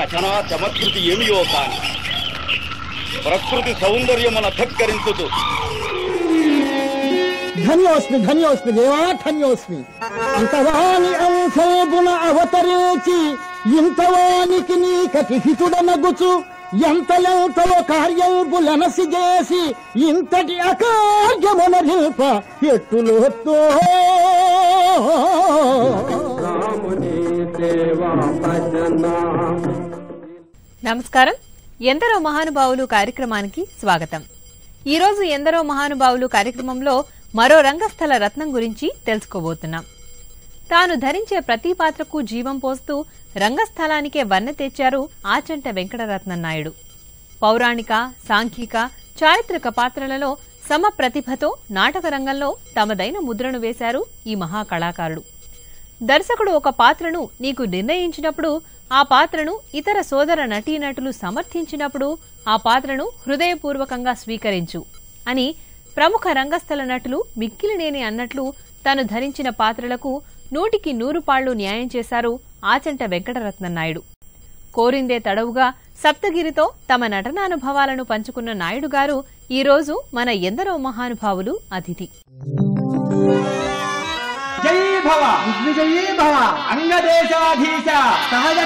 రచనా చమత్కృతి ఏమియో కాని ప్రకృతి సౌందర్యమున ధక్కరించు ధన్యోస్మి ధన్యోస్మి దేవా ధన్యోస్మి ఇంతవాని అంశోపున అవతరించి ఇంతవానికి నీ కటిహితుడనగుచు కార్యం కార్యంబులనసి చేసి ఇంతటి అకార్యమున నిల్ప ఎట్టులో రాముని సేవా భజనా నమస్కారం ఎందరో మహానుభావులు కార్యక్రమానికి స్వాగతం ఈరోజు ఎందరో మహానుభావులు కార్యక్రమంలో మరో రంగస్థల రత్నం గురించి తెలుసుకోబోతున్నాం తాను ధరించే ప్రతి పాత్రకు జీవం పోస్తూ రంగస్థలానికే వర్ణ తెచ్చారు ఆచంట వెంకటరత్న నాయుడు పౌరాణిక సాంఘిక చారిత్రక పాత్రలలో సమ ప్రతిభతో నాటక రంగంలో తమదైన ముద్రను వేశారు ఈ మహాకళాకారుడు దర్శకుడు ఒక పాత్రను నీకు నిర్ణయించినప్పుడు ఆ పాత్రను ఇతర సోదర నటీ నటులు సమర్థించినప్పుడు ఆ పాత్రను హృదయపూర్వకంగా స్వీకరించు అని ప్రముఖ రంగస్థల నటులు మిక్కిలినేని అన్నట్లు తను ధరించిన పాత్రలకు నూటికి నూరు పాళ్లు న్యాయం చేశారు ఆచంట వెంకటరత్నన్నాయుడు కోరిందే తడవుగా సప్తగిరితో తమ నటనానుభవాలను పంచుకున్న నాయుడు గారు ఈరోజు మన ఎందరో మహానుభావులు అతిథి అంగదేశాధీశ సహజ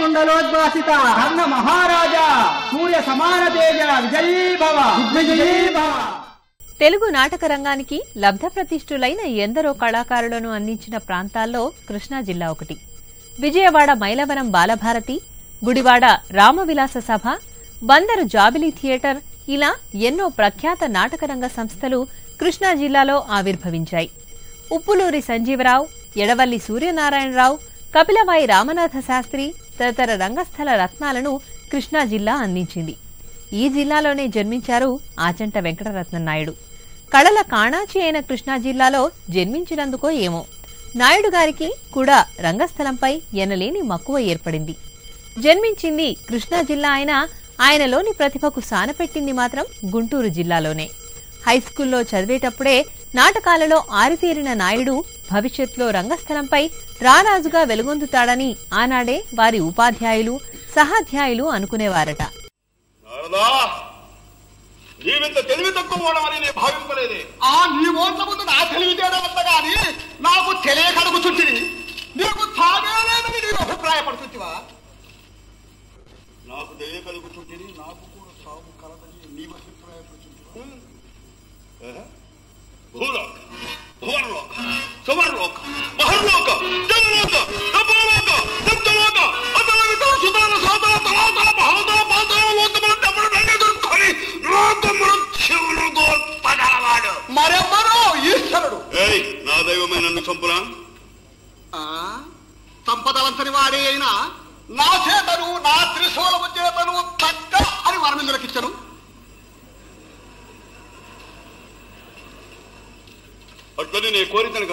కర్ణ మహారాజా సూర్య సమాన తేజ తెలుగు నాటక రంగానికి ప్రతిష్ఠులైన ఎందరో కళాకారులను అందించిన ప్రాంతాల్లో కృష్ణా జిల్లా ఒకటి విజయవాడ మైలవరం బాలభారతి గుడివాడ రామవిలాస సభ బందరు జాబిలీ థియేటర్ ఇలా ఎన్నో ప్రఖ్యాత నాటకరంగ సంస్థలు కృష్ణా జిల్లాలో ఆవిర్భవించాయి ఉప్పులూరి సంజీవరావు ఎడవల్లి సూర్యనారాయణరావు కపిలవాయి రామనాథ శాస్త్రి తదితర రంగస్థల రత్నాలను కృష్ణా జిల్లా అందించింది ఈ జిల్లాలోనే జన్మించారు ఆచంట వెంకటరత్న నాయుడు కళల కాణాచి అయిన కృష్ణా జిల్లాలో జన్మించినందుకో ఏమో నాయుడు గారికి కూడా రంగస్థలంపై ఎనలేని మక్కువ ఏర్పడింది జన్మించింది కృష్ణా జిల్లా అయినా ఆయనలోని ప్రతిభకు సానపెట్టింది మాత్రం గుంటూరు జిల్లాలోనే హైస్కూల్లో చదివేటప్పుడే నాటకాలలో ఆరితేరిన నాయుడు భవిష్యత్లో రంగస్థలంపై రారాజుగా వెలుగొందుతాడని ఆనాడే వారి ఉపాధ్యాయులు సహాధ్యాయులు అనుకునేవారట నాకు తెలియకడుగుచుంటిని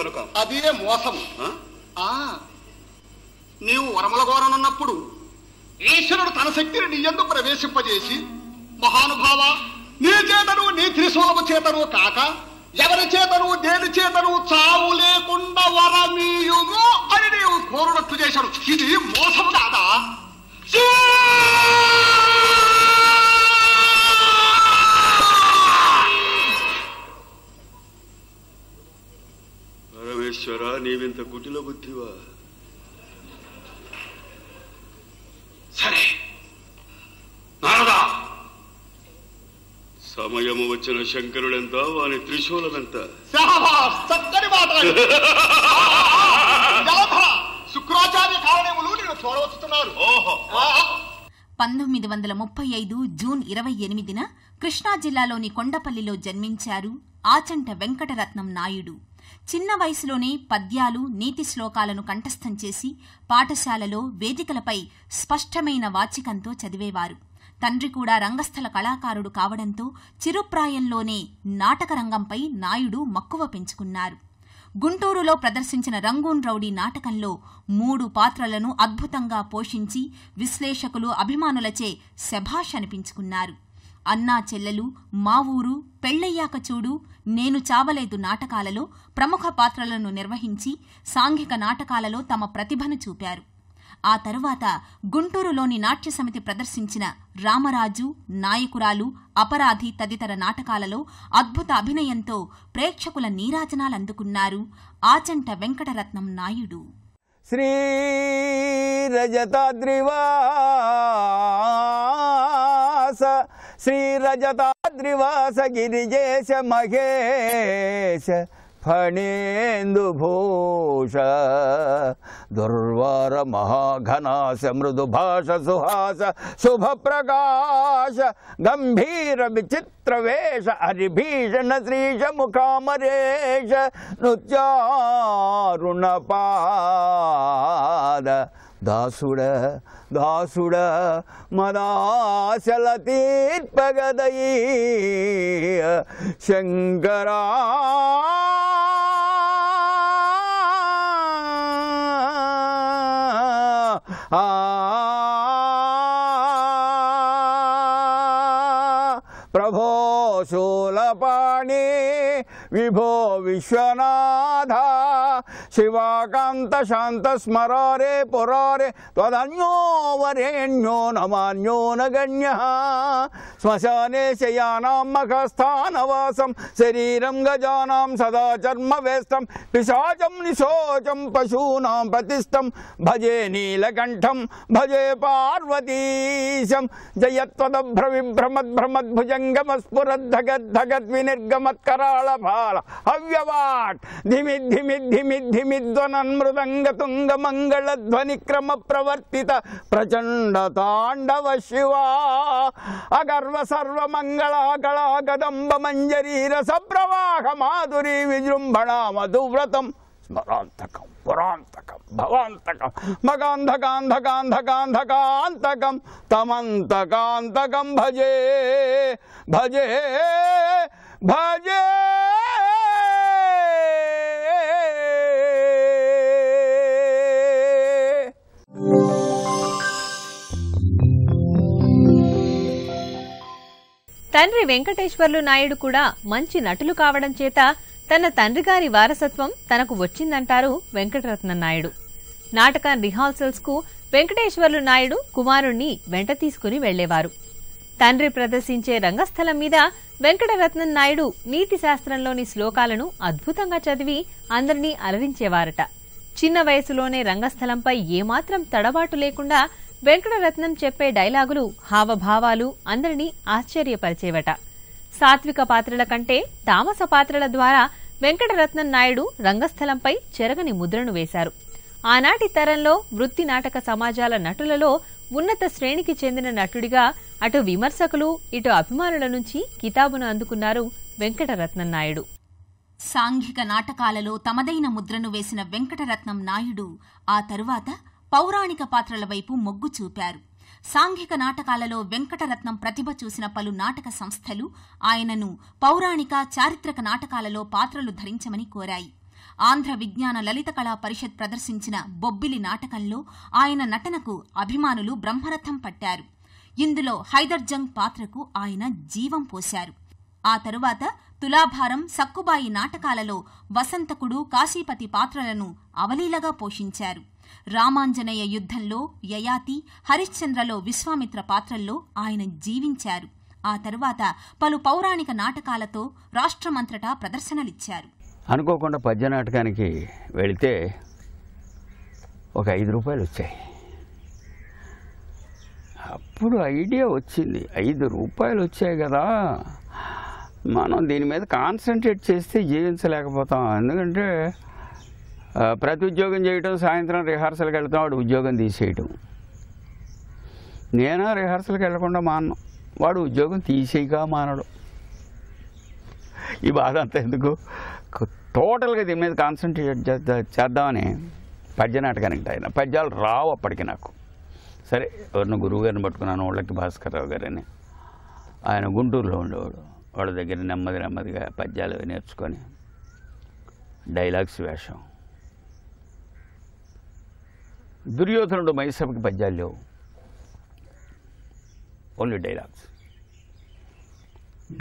దొరకవు అదే మోసము ఆ నీవు వరములగోరనున్నప్పుడు ఈశ్వరుడు తన శక్తిని నీ ఎందుకు ప్రవేశింపజేసి మహానుభావ నీ చేతను నీ త్రిశూలము చేతను కాక ఎవరి చేతను దేని చేతను చావు లేకుండా వరమీయుము అని నీవు కోరునట్లు చేశాడు ఇది మోసం కాదా ఈశ్వర నీవింత కుటిల బుద్ధివా సరే నారదా సమయము వచ్చిన శంకరుడెంత వాని త్రిశూలమెంత పంతొమ్మిది వందల ముప్పై ఐదు జూన్ ఇరవై ఎనిమిదిన కృష్ణా జిల్లాలోని కొండపల్లిలో జన్మించారు ఆచంట వెంకటరత్నం నాయుడు చిన్న వయసులోనే పద్యాలు నీతి శ్లోకాలను కంఠస్థం చేసి పాఠశాలలో వేదికలపై స్పష్టమైన వాచికంతో చదివేవారు తండ్రి కూడా రంగస్థల కళాకారుడు కావడంతో చిరుప్రాయంలోనే నాటక రంగంపై నాయుడు మక్కువ పెంచుకున్నారు గుంటూరులో ప్రదర్శించిన రంగూన్ రౌడీ నాటకంలో మూడు పాత్రలను అద్భుతంగా పోషించి విశ్లేషకులు అభిమానులచే శభాష్ అనిపించుకున్నారు అన్నా చెల్లెలు మా ఊరు పెళ్ళయ్యాక చూడు నేను చావలేదు నాటకాలలో ప్రముఖ పాత్రలను నిర్వహించి సాంఘిక నాటకాలలో తమ ప్రతిభను చూపారు ఆ తరువాత గుంటూరులోని నాట్య సమితి ప్రదర్శించిన రామరాజు నాయకురాలు అపరాధి తదితర నాటకాలలో అద్భుత అభినయంతో ప్రేక్షకుల నీరాజనాలందుకున్నారు ఆచంట వెంకటరత్నం నాయుడు శ్రీ రజతాద్రివాస श्रीरजताद्रिवास गिरिजेश महेश फणेन्दुभूष दुर्वार महाघनाश मृदुभाष सुहास शुभप्रकाश गम्भीरविचित्रवेश अरिभीषण श्रीषमुखामरेश नृत्यारुणपाद ದಾಸುಡ ದಾಸುಡ ಮದಾಚಲ ತೀರ್ಪಗದೈ ಶಂಕರ ಆ ಪ್ರಭೋ ಶೂಲಪಾಣಿ ವಿಭೋ ವಿಶ್ವನಾಥ शिवाकांत शांत स्मरारे पुरारे त्वदन्यो वरेण्यो नमान्यो न गण्यः श्मशाने शयानां मखस्थानवासं शरीरं गजानां सदा चर्मवेष्टं पिशाचं निशोचं पशूनां प्रतिष्ठं भजे नीलकण्ठं भजे पार्वतीशं जयत्वदभ्रविभ्रमद्भ्रमद्भुजङ्गमस्फुरद्धगद्धगद्विनिर्गमत्कराळभार हव्यवाट् धिमि धिमि धिमि धिमि ध्वनिक्रम प्रवर्तित प्रचण्ड ताण्डव शिवा अगर्व सर्वमङ्गलाकला कदम्ब मञ्जरीरसप्रवाह माधुरी विजृम्भणा मधुव्रतं स्मरान्तकम् పురాంతకం భవాంతకం మగాంధకాంధకాంధకాంధకాంధకాంతకం తమంతకాంతకం భజే భజే భజే తండ్రి వెంకటేశ్వర్లు నాయుడు కూడా మంచి నటులు కావడం చేత తన తండ్రిగారి వారసత్వం తనకు వచ్చిందంటారు వెంకటరత్న నాయుడు నాటక రిహార్సల్స్ కు వెంకటేశ్వర్లు నాయుడు కుమారుణ్ణి వెంట తీసుకుని వెళ్లేవారు తండ్రి ప్రదర్శించే రంగస్థలం మీద వెంకటరత్నం నాయుడు నీతి శాస్త్రంలోని శ్లోకాలను అద్భుతంగా చదివి అందరినీ అలరించేవారట చిన్న వయసులోనే రంగస్థలంపై ఏమాత్రం తడబాటు లేకుండా వెంకటరత్నం చెప్పే డైలాగులు హావభావాలు అందరినీ ఆశ్చర్యపరిచేవట సాత్విక పాత్రల కంటే తామస పాత్రల ద్వారా వెంకటరత్నం నాయుడు రంగస్థలంపై చెరగని ముద్రను వేశారు ఆనాటి తరంలో వృత్తి నాటక సమాజాల నటులలో ఉన్నత శ్రేణికి చెందిన నటుడిగా అటు విమర్శకులు ఇటు అభిమానుల నుంచి కితాబును అందుకున్నారు వెంకటరత్నం నాయుడు సాంఘిక నాటకాలలో తమదైన ముద్రను వేసిన వెంకటరత్నం నాయుడు ఆ తరువాత పౌరాణిక పాత్రల వైపు మొగ్గు చూపారు సాంఘిక నాటకాలలో వెంకటరత్నం ప్రతిభ చూసిన పలు నాటక సంస్థలు ఆయనను పౌరాణిక చారిత్రక నాటకాలలో పాత్రలు ధరించమని కోరాయి ఆంధ్ర విజ్ఞాన లలిత కళా పరిషత్ ప్రదర్శించిన బొబ్బిలి నాటకంలో ఆయన నటనకు అభిమానులు బ్రహ్మరథం పట్టారు ఇందులో హైదర్జంగ్ పాత్రకు ఆయన జీవం పోశారు ఆ తరువాత తులాభారం సక్కుబాయి నాటకాలలో వసంతకుడు కాశీపతి పాత్రలను అవలీలగా పోషించారు రామాంజనేయ యుద్ధంలో యయాతి హరిశ్చంద్రలో విశ్వామిత్ర పాత్రల్లో ఆయన జీవించారు ఆ తరువాత పలు పౌరాణిక నాటకాలతో రాష్ట్రమంతటా ప్రదర్శనలిచ్చారు అనుకోకుండా పద్య నాటకానికి వెళితే ఒక ఐదు రూపాయలు వచ్చాయి అప్పుడు ఐడియా వచ్చింది ఐదు రూపాయలు వచ్చాయి కదా మనం దీని మీద కాన్సన్ట్రేట్ చేస్తే జీవించలేకపోతాం ఎందుకంటే ప్రతి ఉద్యోగం చేయటం సాయంత్రం రిహార్సల్కి వెళ్తాం వాడు ఉద్యోగం తీసేయటం నేను రిహార్సల్కి వెళ్లకుండా మాను వాడు ఉద్యోగం తీసేయగా మానడు ఈ బాధ అంతా ఎందుకు టోటల్గా దీని మీద కాన్సన్ట్రేట్ చేద్దామని పద్య నాటకానికి ఆయన పద్యాలు రావు అప్పటికి నాకు సరే ఎవరిని గురువు గారిని పట్టుకున్నాను వాళ్ళకి భాస్కర్రావు గారని ఆయన గుంటూరులో ఉండేవాడు వాళ్ళ దగ్గర నెమ్మది నెమ్మదిగా పద్యాలు నేర్చుకొని డైలాగ్స్ వేషం దుర్యోధనుడు మైసభకి పద్యాలు లేవు ఓన్లీ డైలాగ్స్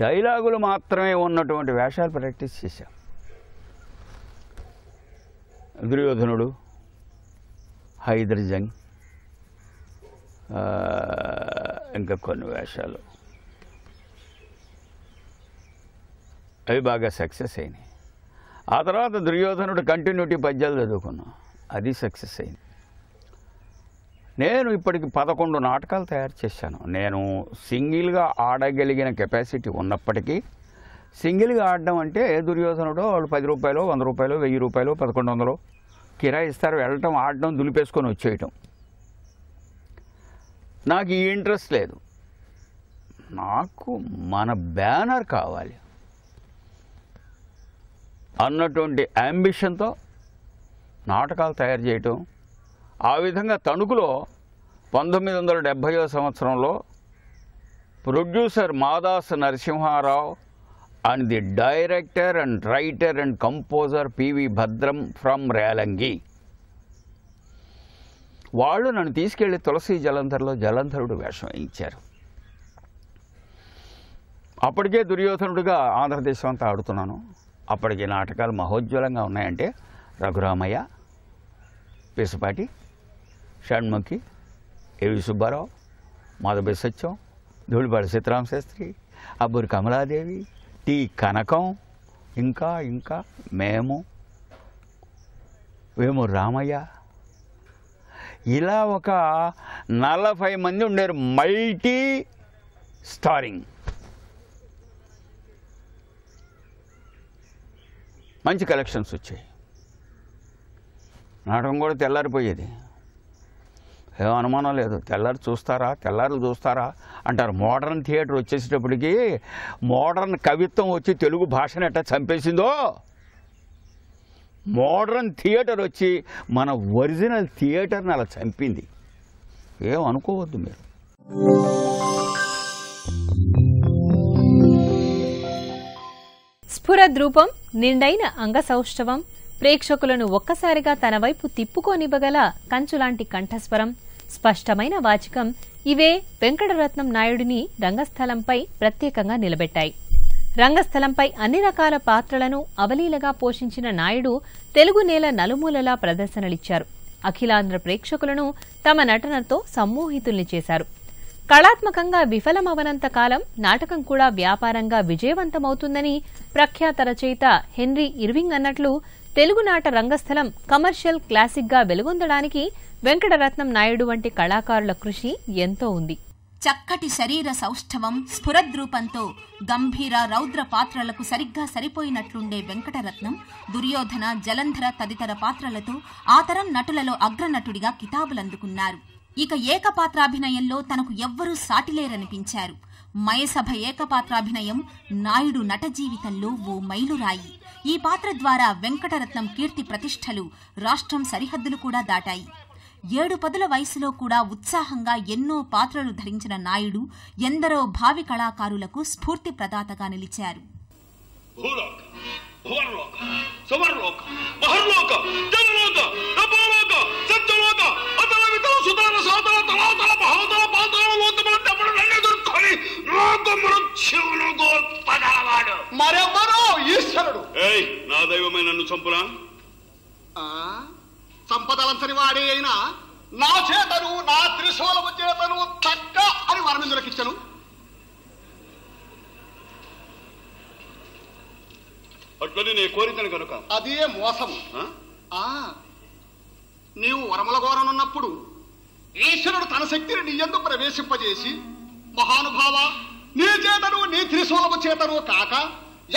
డైలాగులు మాత్రమే ఉన్నటువంటి వేషాలు ప్రాక్టీస్ చేశాం దుర్యోధనుడు హైదర్ జంగ్ ఇంకా కొన్ని వేషాలు అవి బాగా సక్సెస్ అయినాయి ఆ తర్వాత దుర్యోధనుడు కంటిన్యూటీ పద్యాలు చదువుకున్నాం అది సక్సెస్ అయింది నేను ఇప్పటికి పదకొండు నాటకాలు తయారు చేశాను నేను సింగిల్గా ఆడగలిగిన కెపాసిటీ ఉన్నప్పటికీ సింగిల్గా ఆడడం అంటే దుర్యోధనుడో వాళ్ళు పది రూపాయలు వంద రూపాయలు వెయ్యి రూపాయలు పదకొండు వందలు కిరాయి ఇస్తారు వెళ్ళటం ఆడడం దులిపేసుకొని వచ్చేయటం నాకు ఈ ఇంట్రెస్ట్ లేదు నాకు మన బ్యానర్ కావాలి అన్నటువంటి అంబిషన్తో నాటకాలు తయారు చేయటం ఆ విధంగా తణుకులో పంతొమ్మిది వందల డెబ్భైవ సంవత్సరంలో producer Madas Narasimharao and the director and writer and composer PV Bhadram from Relangi వాళ్ళు నన్ను తీసుకెళ్ళి తులసి జలంధర్లో జలంధరుడు వేషం వేయించారు అప్పటికే దుర్యోధనుడిగా ఆంధ్రదేశం అంతా ఆడుతున్నాను అప్పటికే నాటకాలు మహోజ్వలంగా ఉన్నాయంటే రఘురామయ్య పిసుపాటి షణ్ముఖి ఏవి సుబ్బారావు మాధవి సత్యం ధూళిపాడు సీతారాం శాస్త్రి అబ్బూరి కమలాదేవి టి కనకం ఇంకా ఇంకా మేము వేము రామయ్య ఇలా ఒక నలభై మంది ఉండేరు మల్టీ స్టారింగ్ మంచి కలెక్షన్స్ వచ్చాయి నాటకం కూడా తెల్లారిపోయేది ఏం అనుమానం లేదు తెల్లారు చూస్తారా తెల్లారు చూస్తారా అంటారు మోడర్న్ థియేటర్ వచ్చేసేటప్పటికి మోడర్న్ కవిత్వం వచ్చి తెలుగు భాషను ఎట్లా చంపేసిందో మోడర్న్ థియేటర్ వచ్చి మన ఒరిజినల్ థియేటర్ని అలా చంపింది ఏం అనుకోవద్దు మీరు స్ఫురద్రూపం నిండైన అంగసౌష్ఠవం ప్రేక్షకులను ఒక్కసారిగా తన వైపు తిప్పుకోనివ్వగల కంచులాంటి కంఠస్వరం స్పష్టమైన వాచకం ఇవే వెంకటరత్నం నాయుడిని రంగస్థలంపై ప్రత్యేకంగా నిలబెట్టాయి రంగస్థలంపై అన్ని రకాల పాత్రలను అవలీలగా పోషించిన నాయుడు తెలుగు నేల నలుమూలలా ప్రదర్శనలిచ్చారు అఖిలాంధ్ర ప్రేక్షకులను తమ నటనతో సమ్మోహితుల్ని చేశారు కళాత్మకంగా విఫలమవనంత కాలం నాటకం కూడా వ్యాపారంగా విజయవంతమవుతుందని ప్రఖ్యాత రచయిత హెన్రీ ఇర్వింగ్ అన్నట్లు తెలుగునాట రంగస్థలం కమర్షియల్ క్లాసిక్గా వెలుగొందడానికి వెంకటరత్నం నాయుడు వంటి కళాకారుల కృషి ఎంతో ఉంది చక్కటి శరీర సౌష్ఠవం స్ఫురద్రూపంతో గంభీర రౌద్ర పాత్రలకు సరిగ్గా సరిపోయినట్లుండే వెంకటరత్నం దుర్యోధన జలంధర తదితర పాత్రలతో ఆ తరం నటులలో అగ్రనటుడిగా కితాబులందుకున్నారు ఇక ఏకపాత్రాభినయంలో తనకు ఎవ్వరూ సాటిలేరనిపించారు మయసభ ఏకపాత్రాభినయం నాయుడు నట జీవితంలో ఓ మైలురాయి ఈ పాత్ర ద్వారా వెంకటరత్నం కీర్తి ప్రతిష్టలు రాష్ట్రం సరిహద్దులు కూడా దాటాయి ఏడు పదుల వయసులో కూడా ఉత్సాహంగా ఎన్నో పాత్రలు ధరించిన నాయుడు ఎందరో భావి కళాకారులకు స్ఫూర్తి ప్రదాతగా నిలిచారు మరెవరో ఈశ్వరుడు నా దైవమే నన్ను చంపురా నా చేతను నా త్రిశూలము చేతను తక్క అని వర్ణించులకిచ్చను అట్లని నీ కోరితను కనుక అదే మోసము నీవు వరముల ఘోరనున్నప్పుడు ఈశ్వరుడు తన శక్తిని నీ ఎందు ప్రవేశింపజేసి మహానుభావ నీ చేతను నీ త్రిశూలము చేతను కాక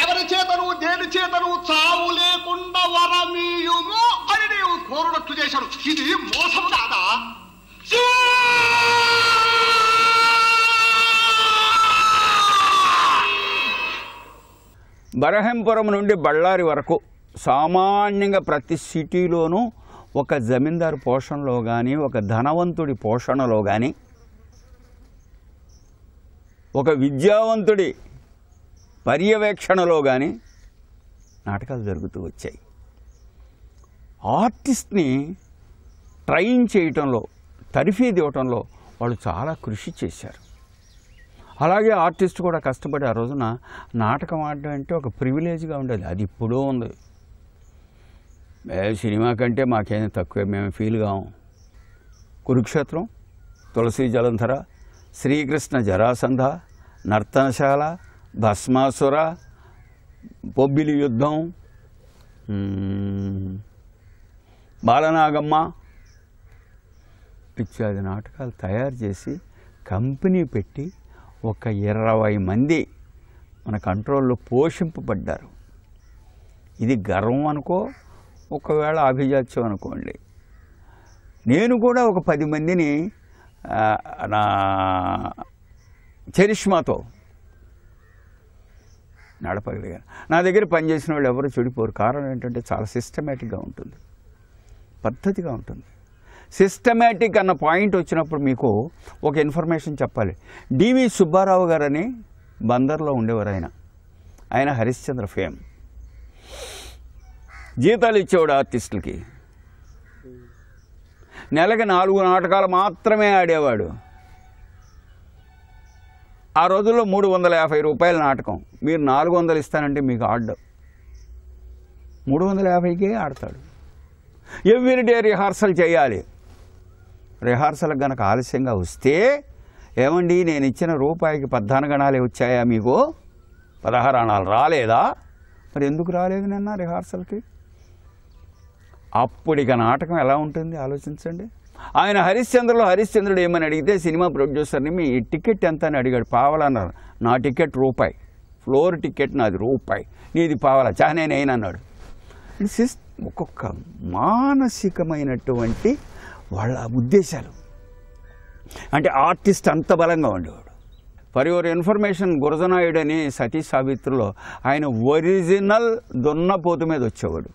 ఎవరి చేతను దేని చేతను చావు లేకుండా వర గుర్తు ఇది మోసము బరహంపురం నుండి బళ్ళారి వరకు సామాన్యంగా ప్రతి సిటీలోనూ ఒక జమీందారు పోషణలో కానీ ఒక ధనవంతుడి పోషణలో కానీ ఒక విద్యావంతుడి పర్యవేక్షణలో కానీ నాటకాలు జరుగుతూ వచ్చాయి ఆర్టిస్ట్ని ట్రైన్ చేయటంలో తరిఫీది ఇవ్వటంలో వాళ్ళు చాలా కృషి చేశారు అలాగే ఆర్టిస్ట్ కూడా కష్టపడి ఆ రోజున నాటకం ఆడడం అంటే ఒక ప్రివిలేజ్గా ఉండేది అది ఇప్పుడు ఉంది సినిమా కంటే మాకేమీ తక్కువ మేము ఫీల్ కావు కురుక్షేత్రం తులసి జలంధర శ్రీకృష్ణ జరాసంధ నర్తనశాల భస్మాసుర బొబ్బిలి యుద్ధం బాలనాగమ్మ పిచ్చాది నాటకాలు తయారు చేసి కంపెనీ పెట్టి ఒక ఇరవై మంది మన కంట్రోల్లో పోషింపబడ్డారు ఇది గర్వం అనుకో ఒకవేళ అభిజాత్యం అనుకోండి నేను కూడా ఒక పది మందిని నా చరిష్మాతో నడపగలిగాను నా దగ్గర పనిచేసిన వాళ్ళు ఎవరు చెడిపోరు కారణం ఏంటంటే చాలా సిస్టమేటిక్గా ఉంటుంది పద్ధతిగా ఉంటుంది సిస్టమేటిక్ అన్న పాయింట్ వచ్చినప్పుడు మీకు ఒక ఇన్ఫర్మేషన్ చెప్పాలి డివి సుబ్బారావు గారని బందర్లో ఉండేవారు ఆయన ఆయన హరిశ్చంద్ర ఫేమ్ జీతాలు ఇచ్చేవాడు ఆర్టిస్టులకి నెలకి నాలుగు నాటకాలు మాత్రమే ఆడేవాడు ఆ రోజుల్లో మూడు వందల యాభై రూపాయల నాటకం మీరు నాలుగు వందలు ఇస్తానంటే మీకు ఆడడం మూడు వందల యాభైకే ఆడతాడు ఎవ్రీ డే రిహార్సల్ చేయాలి రిహార్సల్ కనుక ఆలస్యంగా వస్తే ఏమండి నేను ఇచ్చిన రూపాయికి పద్నాలుగు గణాలే వచ్చాయా మీకు పదహారు అణాలు రాలేదా మరి ఎందుకు రాలేదు నిన్న రిహార్సల్కి అప్పుడిక నాటకం ఎలా ఉంటుంది ఆలోచించండి ఆయన హరిశ్చంద్రలో హరిశ్చంద్రుడు ఏమని అడిగితే సినిమా ప్రొడ్యూసర్ని మీ టికెట్ ఎంత అని అడిగాడు పావాలన్నారు నా టికెట్ రూపాయి ఫ్లోర్ టికెట్ నాది రూపాయి నీది పావాల చానేనైనా అన్నాడు సిస్ ఒక్కొక్క మానసికమైనటువంటి వాళ్ళ ఉద్దేశాలు అంటే ఆర్టిస్ట్ అంత బలంగా ఉండేవాడు ఫర్ యువర్ ఇన్ఫర్మేషన్ గురజనాయుడు అని సతీష్ సావిత్రిలో ఆయన ఒరిజినల్ దున్నపోతు మీద వచ్చేవాడు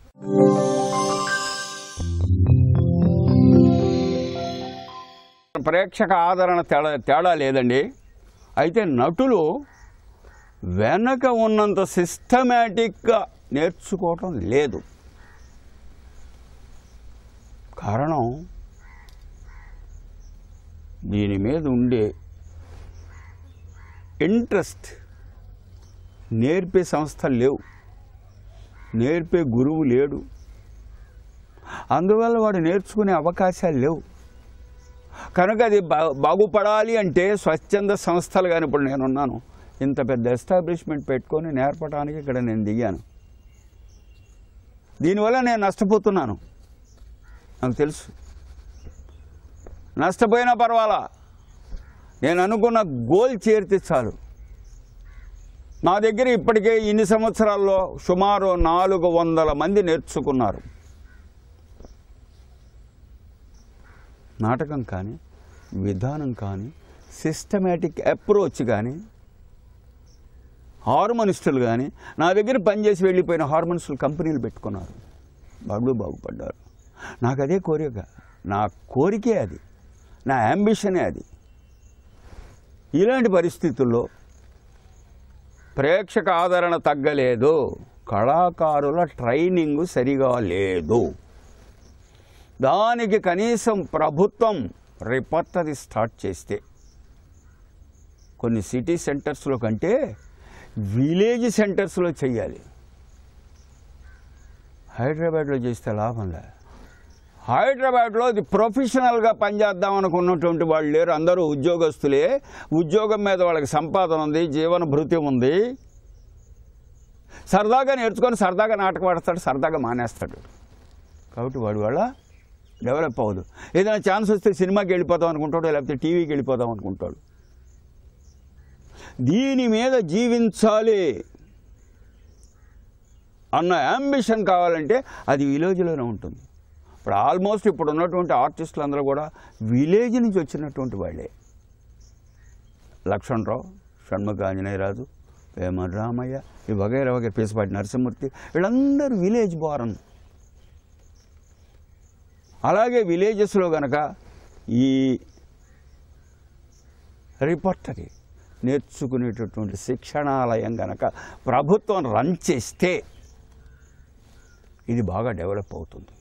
ప్రేక్షక ఆదరణ తేడా తేడా లేదండి అయితే నటులు వెనక ఉన్నంత సిస్టమేటిక్గా నేర్చుకోవటం లేదు కారణం దీని మీద ఉండే ఇంట్రెస్ట్ నేర్పే సంస్థలు లేవు నేర్పే గురువు లేడు అందువల్ల వాడు నేర్చుకునే అవకాశాలు లేవు కనుక అది బాగుపడాలి అంటే స్వచ్ఛంద సంస్థలు కానీ ఇప్పుడు నేనున్నాను ఇంత పెద్ద ఎస్టాబ్లిష్మెంట్ పెట్టుకొని నేర్పడానికి ఇక్కడ నేను దిగాను దీనివల్ల నేను నష్టపోతున్నాను నాకు తెలుసు నష్టపోయినా పర్వాలా నేను అనుకున్న గోల్ చేరితే చాలు నా దగ్గర ఇప్పటికే ఇన్ని సంవత్సరాల్లో సుమారు నాలుగు వందల మంది నేర్చుకున్నారు నాటకం కానీ విధానం కానీ సిస్టమేటిక్ అప్రోచ్ కానీ హార్మోనిస్టులు కానీ నా దగ్గర పనిచేసి వెళ్ళిపోయిన హార్మోనిస్టులు కంపెనీలు పెట్టుకున్నారు బాగు బాగుపడ్డారు నాకు అదే కోరిక నా కోరికే అది నా అంబిషనే అది ఇలాంటి పరిస్థితుల్లో ప్రేక్షక ఆదరణ తగ్గలేదు కళాకారుల ట్రైనింగ్ సరిగా లేదు దానికి కనీసం ప్రభుత్వం రిపత్తది స్టార్ట్ చేస్తే కొన్ని సిటీ సెంటర్స్లో కంటే విలేజ్ సెంటర్స్లో చేయాలి హైదరాబాద్లో చేస్తే లాభంలే హైదరాబాద్లో ఇది ప్రొఫెషనల్గా పనిచేద్దాం అనుకున్నటువంటి వాళ్ళు లేరు అందరూ ఉద్యోగస్తులే ఉద్యోగం మీద వాళ్ళకి సంపాదన ఉంది జీవన భృతి ఉంది సరదాగా నేర్చుకొని సరదాగా నాటకం ఆడతాడు సరదాగా మానేస్తాడు కాబట్టి వాడు వాళ్ళ డెవలప్ అవ్వదు ఏదైనా ఛాన్స్ వస్తే సినిమాకి వెళ్ళిపోదాం అనుకుంటాడు లేకపోతే టీవీకి వెళ్ళిపోదాం అనుకుంటాడు దీని మీద జీవించాలి అన్న అంబిషన్ కావాలంటే అది విలేజ్లోనే ఉంటుంది ఇప్పుడు ఆల్మోస్ట్ ఇప్పుడు ఉన్నటువంటి ఆర్టిస్టులు అందరూ కూడా విలేజ్ నుంచి వచ్చినటువంటి వాళ్ళే లక్ష్మణరావు షణ్ముఖ ఆంజనేయరాజు రామయ్య ఈ వగైర వగైరా పేసపాటి నరసింహమూర్తి వీళ్ళందరూ విలేజ్ బోరన్ అలాగే విలేజెస్లో గనక ఈ రిపోర్టరీ నేర్చుకునేటటువంటి శిక్షణాలయం గనక ప్రభుత్వం రన్ చేస్తే ఇది బాగా డెవలప్ అవుతుంది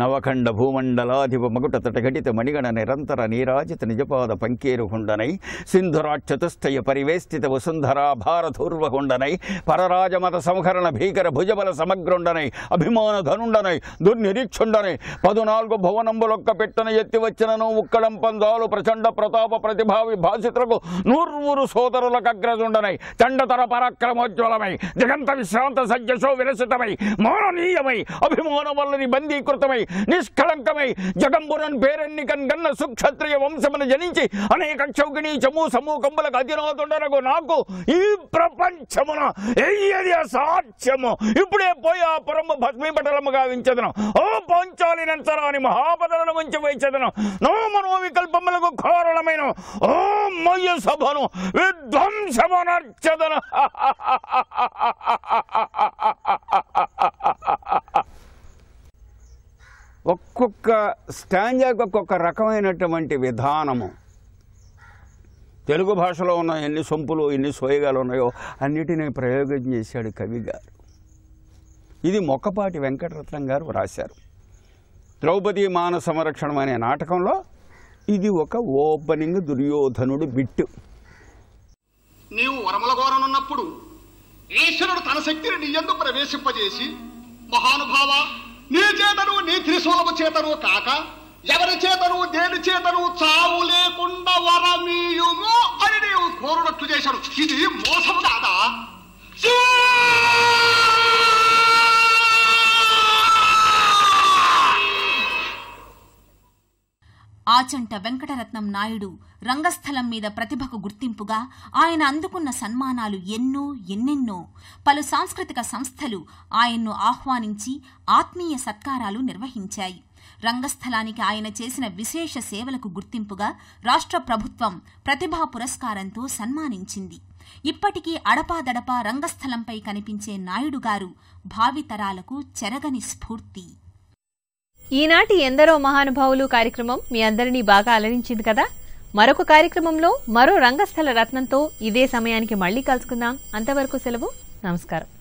నవఖండ భూమండలాధిప మగుట తటఘటిత మణిగణ నిరంతర నీరాజిత నిజపాద ಪಂಕೇರು ಹುಂಡನೈ పరివేష్టిత వసుంధరా ವಸುಂಧರಾ పరరాజమత సంహరణ భీకర భుజబల సమగ్రుండనై అభిమాన ధనుండనై దుర్నిరీక్షుండనై పదునాలుగు భవనంబులొక్క పెట్టన ఎత్తివచ్చినను ఉక్కడం పందాలు ప్రచండ ప్రతాప ప్రతిభావి భాషితులకు నూర్వూరు సోదరులకు అగ్రజుండనై చండతర పరాక్రమోజ్వలమై జగంత విశ్రాంత సజ్జశో విరసితమై మాననీయమై వల్లని బందీకృతమై నిష్కళంకమై జగంబురన్ పేరెన్ని గన్న సుక్షత్రియ వంశమును జనించి అనేక చౌకిణీ చము కంబులకు అధినవుతుండరకు నాకు ఈ ప్రపంచమున ఎయ్యది అసాధ్యము ఇప్పుడే పోయి ఆ పురము భస్మీపటలము గావించదనం ఓ పంచాలి నంతరాని మహాపదలను ఉంచి వేచదనం నో మనోవికల్పములకు కారణమైన ఓ మయ్య సభను విధ్వంసమనర్చదన స్టాంజాకి ఒక్కొక్క రకమైనటువంటి విధానము తెలుగు భాషలో ఉన్న ఎన్ని సొంపులు ఎన్ని సోయగాలు ఉన్నాయో అన్నిటినీ ప్రయోగం చేశాడు కవి గారు ఇది మొక్కపాటి వెంకటరత్నం గారు వ్రాశారు ద్రౌపది మాన సంరక్షణం అనే నాటకంలో ఇది ఒక ఓపెనింగ్ దుర్యోధనుడు బిట్టు నీవు వరముల ఘోరనున్నప్పుడు ఈశ్వరుడు తన శక్తిని నీ ఎందుకు ప్రవేశింపజేసి మహానుభావ నీ చేతను నీ త్రిశూలము చేతను కాక ఎవరి చేతను దేని చేతను చావు లేకుండా వరమీయుము అని నీవు కోరునట్లు చేశాడు ఇది మోసము రాచంట వెంకటరత్నం నాయుడు రంగస్థలం మీద ప్రతిభకు గుర్తింపుగా ఆయన అందుకున్న సన్మానాలు ఎన్నో ఎన్నెన్నో పలు సాంస్కృతిక సంస్థలు ఆయన్ను ఆహ్వానించి ఆత్మీయ సత్కారాలు నిర్వహించాయి రంగస్థలానికి ఆయన చేసిన విశేష సేవలకు గుర్తింపుగా రాష్ట్ర ప్రభుత్వం ప్రతిభా పురస్కారంతో సన్మానించింది ఇప్పటికీ అడపాదడపా రంగస్థలంపై కనిపించే నాయుడు గారు భావితరాలకు చెరగని స్ఫూర్తి ఈనాటి ఎందరో మహానుభావులు కార్యక్రమం మీ అందరినీ బాగా అలరించింది కదా మరొక కార్యక్రమంలో మరో రంగస్థల రత్నంతో ఇదే సమయానికి మళ్లీ కలుసుకుందాం అంతవరకు సెలవు నమస్కారం